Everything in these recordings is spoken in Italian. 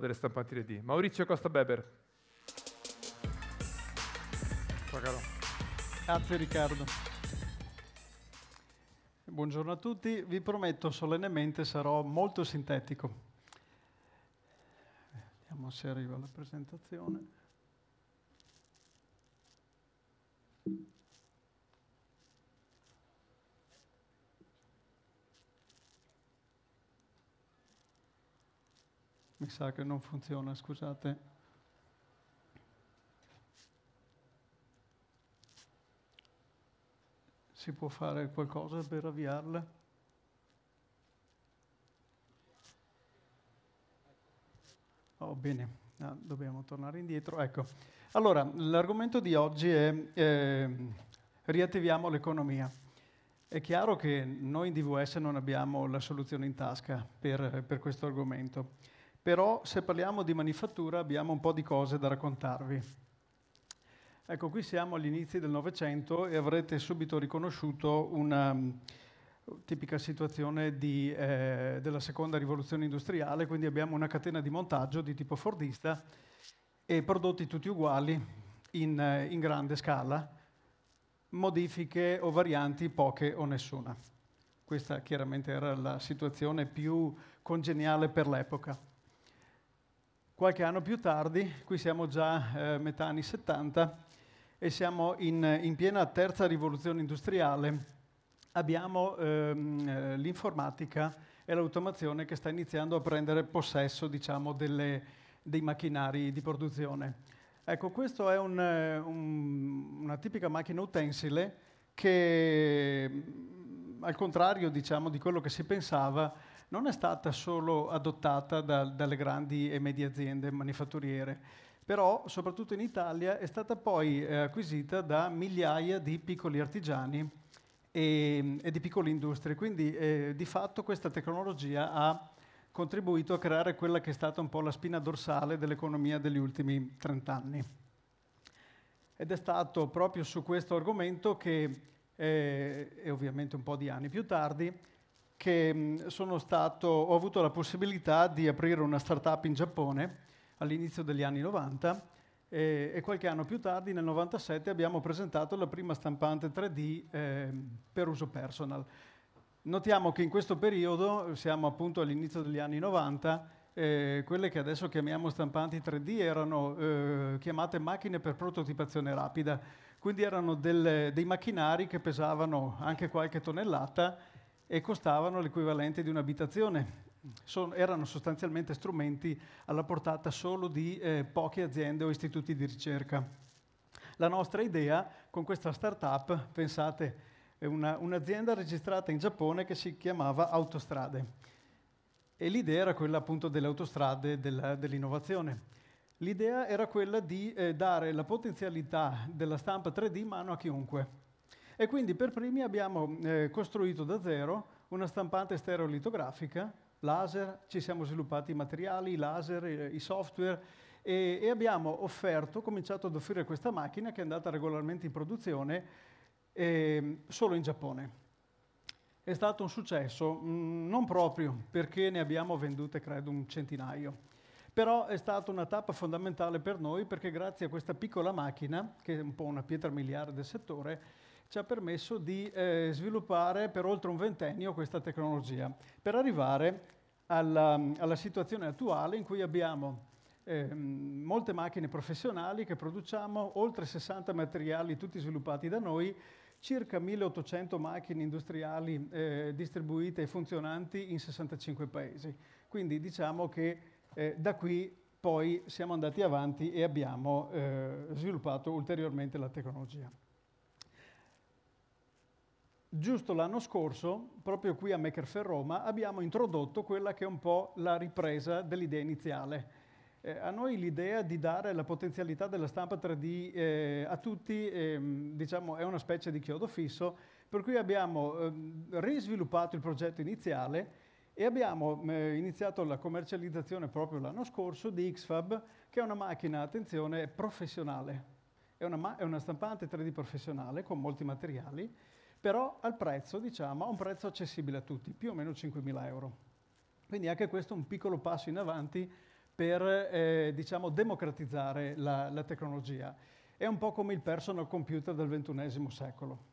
delle stampanti 3D. Maurizio Costa Beber. Grazie Riccardo. Buongiorno a tutti, vi prometto solennemente sarò molto sintetico. Vediamo se arriva la presentazione. Mi sa che non funziona, scusate. Si può fare qualcosa per avviarla? Oh, bene, ah, dobbiamo tornare indietro. Ecco, allora, l'argomento di oggi è eh, riattiviamo l'economia. È chiaro che noi in DVS non abbiamo la soluzione in tasca per, per questo argomento però se parliamo di manifattura abbiamo un po' di cose da raccontarvi. Ecco, qui siamo agli inizi del Novecento e avrete subito riconosciuto una mm, tipica situazione di, eh, della seconda rivoluzione industriale, quindi abbiamo una catena di montaggio di tipo fordista e prodotti tutti uguali in, eh, in grande scala, modifiche o varianti poche o nessuna. Questa chiaramente era la situazione più congeniale per l'epoca. Qualche anno più tardi, qui siamo già eh, metà anni 70 e siamo in, in piena terza rivoluzione industriale, abbiamo ehm, eh, l'informatica e l'automazione che sta iniziando a prendere possesso diciamo, delle, dei macchinari di produzione. Ecco, questa è un, un, una tipica macchina utensile che, al contrario diciamo, di quello che si pensava, non è stata solo adottata da, dalle grandi e medie aziende manifatturiere, però soprattutto in Italia è stata poi eh, acquisita da migliaia di piccoli artigiani e, e di piccole industrie. Quindi eh, di fatto questa tecnologia ha contribuito a creare quella che è stata un po' la spina dorsale dell'economia degli ultimi 30 anni. Ed è stato proprio su questo argomento che, eh, e ovviamente un po' di anni più tardi, che stato, ho avuto la possibilità di aprire una startup in Giappone all'inizio degli anni 90 e, e qualche anno più tardi, nel 97, abbiamo presentato la prima stampante 3D eh, per uso personal. Notiamo che in questo periodo, siamo appunto all'inizio degli anni 90, eh, quelle che adesso chiamiamo stampanti 3D erano eh, chiamate macchine per prototipazione rapida, quindi erano delle, dei macchinari che pesavano anche qualche tonnellata e costavano l'equivalente di un'abitazione. Son, erano sostanzialmente strumenti alla portata solo di eh, poche aziende o istituti di ricerca. La nostra idea con questa startup, pensate, è una, un'azienda registrata in Giappone che si chiamava Autostrade. E l'idea era quella appunto delle autostrade, della, dell'innovazione. L'idea era quella di eh, dare la potenzialità della stampa 3D in mano a chiunque e quindi per primi abbiamo eh, costruito da zero una stampante stereolitografica, laser, ci siamo sviluppati i materiali, i laser, eh, i software e, e abbiamo offerto, cominciato ad offrire questa macchina che è andata regolarmente in produzione eh, solo in Giappone. È stato un successo, mh, mm, non proprio perché ne abbiamo vendute credo un centinaio, però è stata una tappa fondamentale per noi perché grazie a questa piccola macchina, che è un po' una pietra miliare del settore, ci ha permesso di eh, sviluppare per oltre un ventennio questa tecnologia, per arrivare alla, alla situazione attuale in cui abbiamo eh, molte macchine professionali che produciamo, oltre 60 materiali tutti sviluppati da noi, circa 1800 macchine industriali eh, distribuite e funzionanti in 65 paesi. Quindi diciamo che eh, da qui poi siamo andati avanti e abbiamo eh, sviluppato ulteriormente la tecnologia. Giusto l'anno scorso, proprio qui a Makerfair Roma, abbiamo introdotto quella che è un po' la ripresa dell'idea iniziale. Eh, a noi l'idea di dare la potenzialità della stampa 3D eh, a tutti eh, diciamo, è una specie di chiodo fisso, per cui abbiamo ehm, risviluppato il progetto iniziale e abbiamo eh, iniziato la commercializzazione proprio l'anno scorso di Xfab, che è una macchina, attenzione, professionale. è una, è una stampante 3D professionale con molti materiali però al prezzo, diciamo, a un prezzo accessibile a tutti, più o meno 5.000 euro. Quindi anche questo è un piccolo passo in avanti per eh, diciamo, democratizzare la, la tecnologia. È un po' come il personal computer del XXI secolo.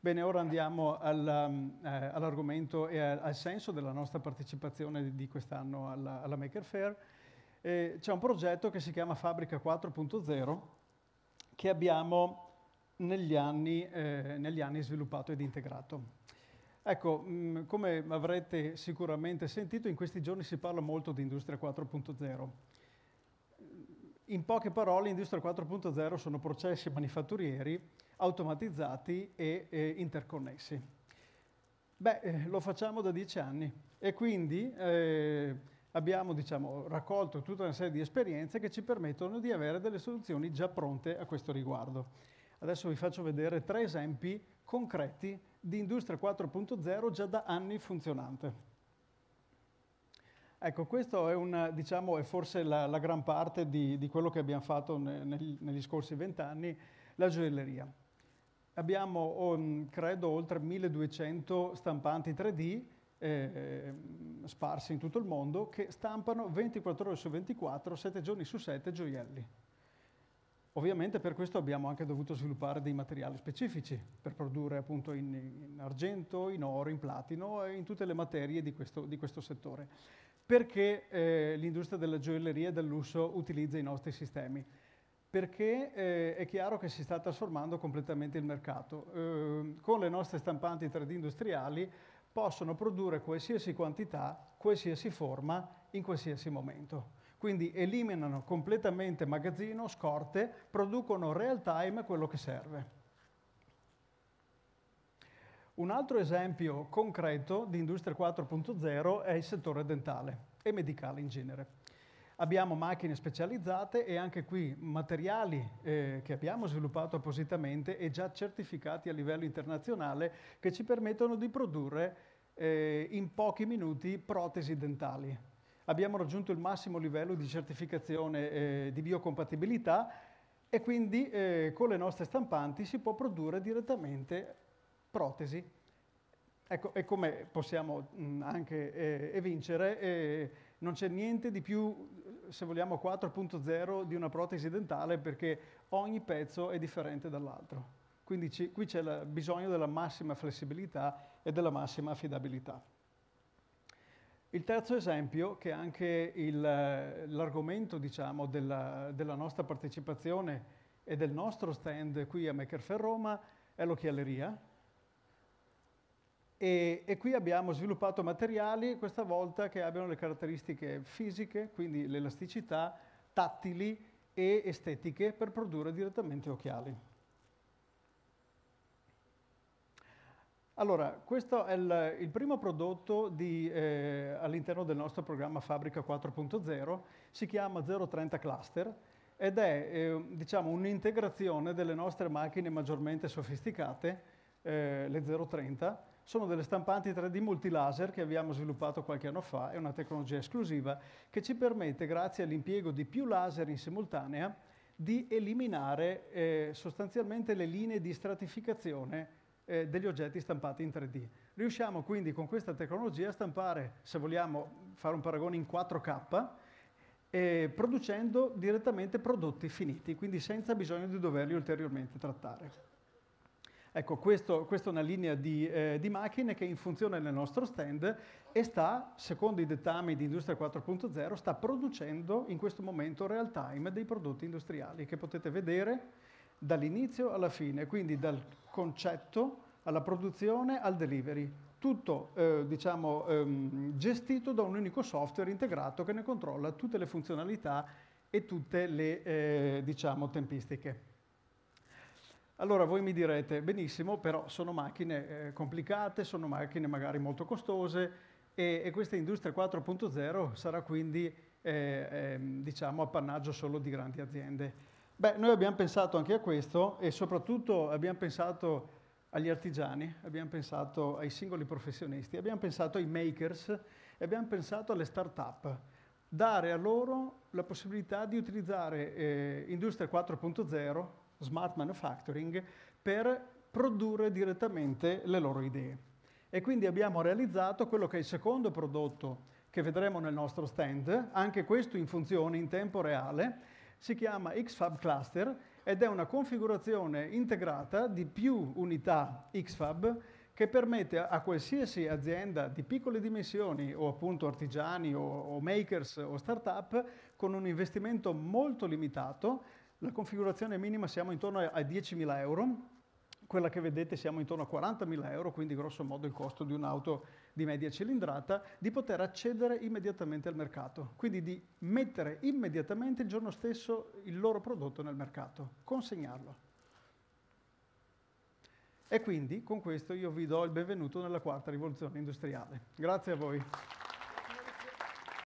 Bene, ora andiamo um, eh, all'argomento eh, all e al, al, senso della nostra partecipazione di quest'anno alla, alla, Maker Fair. Eh, c'è un progetto che si chiama Fabbrica 4.0 che abbiamo negli anni, eh, negli anni sviluppato ed integrato. Ecco, mh, mm, come avrete sicuramente sentito, in questi giorni si parla molto di Industria 4.0. In poche parole, Industria 4.0 sono processi manifatturieri automatizzati e, e interconnessi. Beh, eh, lo facciamo da dieci anni e quindi eh, abbiamo diciamo, raccolto tutta una serie di esperienze che ci permettono di avere delle soluzioni già pronte a questo riguardo. Adesso vi faccio vedere tre esempi concreti di Industria 4.0 già da anni funzionante. Ecco, questo è, un, diciamo, è forse la, la, gran parte di, di, quello che abbiamo fatto ne, negli, negli, scorsi vent'anni, la gioielleria. Abbiamo, oh, credo, oltre 1200 stampanti 3D eh, eh, sparsi in tutto il mondo che stampano 24 ore su 24, 7 giorni su 7 gioielli. Ovviamente per questo abbiamo anche dovuto sviluppare dei materiali specifici per produrre appunto in, in argento, in oro, in platino e in tutte le materie di questo, di questo settore. Perché eh, l'industria della gioielleria e del lusso utilizza i nostri sistemi? Perché eh, è chiaro che si sta trasformando completamente il mercato. Eh, con le nostre stampanti 3D industriali possono produrre qualsiasi quantità, qualsiasi forma, in qualsiasi momento. Quindi eliminano completamente magazzino, scorte, producono real time quello che serve. Un altro esempio concreto di Industria 4.0 è il settore dentale e medicale in genere. Abbiamo macchine specializzate e anche qui materiali eh, che abbiamo sviluppato appositamente e già certificati a livello internazionale che ci permettono di produrre eh, in pochi minuti protesi dentali, abbiamo raggiunto il massimo livello di certificazione eh, di biocompatibilità e quindi eh, con le nostre stampanti si può produrre direttamente protesi. Ecco, e come possiamo mh, mm, anche eh, evincere, eh, non c'è niente di più, se vogliamo, 4.0 di una protesi dentale perché ogni pezzo è differente dall'altro. Quindi qui c'è il bisogno della massima flessibilità e della massima affidabilità. Il terzo esempio, che è anche l'argomento diciamo, della, della, nostra partecipazione e del nostro stand qui a Maker Fair Roma, è l'occhialeria. E, e, qui abbiamo sviluppato materiali, questa volta, che abbiano le caratteristiche fisiche, quindi l'elasticità, tattili e estetiche per produrre direttamente occhiali. Allora, questo è il, il primo prodotto eh, all'interno del nostro programma Fabbrica 4.0, si chiama 030 Cluster ed è eh, diciamo, un'integrazione delle nostre macchine maggiormente sofisticate, eh, le 030, sono delle stampanti 3D multilaser che abbiamo sviluppato qualche anno fa, è una tecnologia esclusiva che ci permette, grazie all'impiego di più laser in simultanea, di eliminare eh, sostanzialmente le linee di stratificazione eh, degli oggetti stampati in 3D. Riusciamo quindi con questa tecnologia a stampare, se vogliamo fare un paragone in 4K, eh, producendo direttamente prodotti finiti, quindi senza bisogno di doverli ulteriormente trattare. Ecco, questo, questa è una linea di, eh, di, macchine che è in funzione nel nostro stand e sta, secondo i dettami di Industria 4.0, sta producendo in questo momento real time dei prodotti industriali che potete vedere dall'inizio alla fine, quindi dal concetto alla produzione al delivery, tutto eh, diciamo, ehm, gestito da un unico software integrato che ne controlla tutte le funzionalità e tutte le eh, diciamo, tempistiche. Allora voi mi direte, benissimo, però sono macchine eh, complicate, sono macchine magari molto costose e, e questa industria 4.0 sarà quindi eh, ehm, diciamo appannaggio solo di grandi aziende. Beh, noi abbiamo pensato anche a questo e soprattutto abbiamo pensato agli artigiani, abbiamo pensato ai singoli professionisti, abbiamo pensato ai makers e abbiamo pensato alle start-up. Dare a loro la possibilità di utilizzare eh, Industria 4.0, smart manufacturing, per produrre direttamente le loro idee. E quindi abbiamo realizzato quello che è il secondo prodotto che vedremo nel nostro stand, anche questo in funzione in tempo reale, si chiama XFAB Cluster ed è una configurazione integrata di più unità XFAB che permette a qualsiasi azienda di piccole dimensioni o appunto artigiani o, o makers o startup con un investimento molto limitato, la configurazione minima siamo intorno ai 10.000 euro, quella che vedete siamo intorno a 40.000 euro, quindi grosso modo il costo di un'auto di media cilindrata, di poter accedere immediatamente al mercato, quindi di mettere immediatamente il giorno stesso il loro prodotto nel mercato, consegnarlo. E quindi con questo io vi do il benvenuto nella quarta rivoluzione industriale. Grazie a voi.